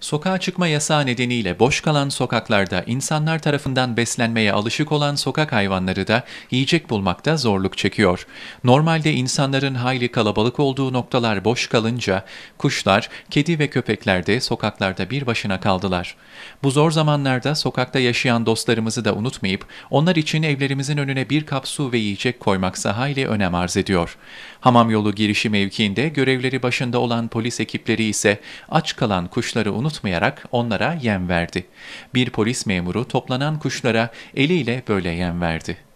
Sokağa çıkma yasağı nedeniyle boş kalan sokaklarda insanlar tarafından beslenmeye alışık olan sokak hayvanları da yiyecek bulmakta zorluk çekiyor. Normalde insanların hayli kalabalık olduğu noktalar boş kalınca kuşlar, kedi ve köpekler de sokaklarda bir başına kaldılar. Bu zor zamanlarda sokakta yaşayan dostlarımızı da unutmayıp onlar için evlerimizin önüne bir kap su ve yiyecek koymaksa hayli önem arz ediyor. Hamam yolu girişi mevkiinde görevleri başında olan polis ekipleri ise aç kalan kuşları unutmayıp unutmayarak onlara yem verdi. Bir polis memuru toplanan kuşlara eliyle böyle yem verdi.''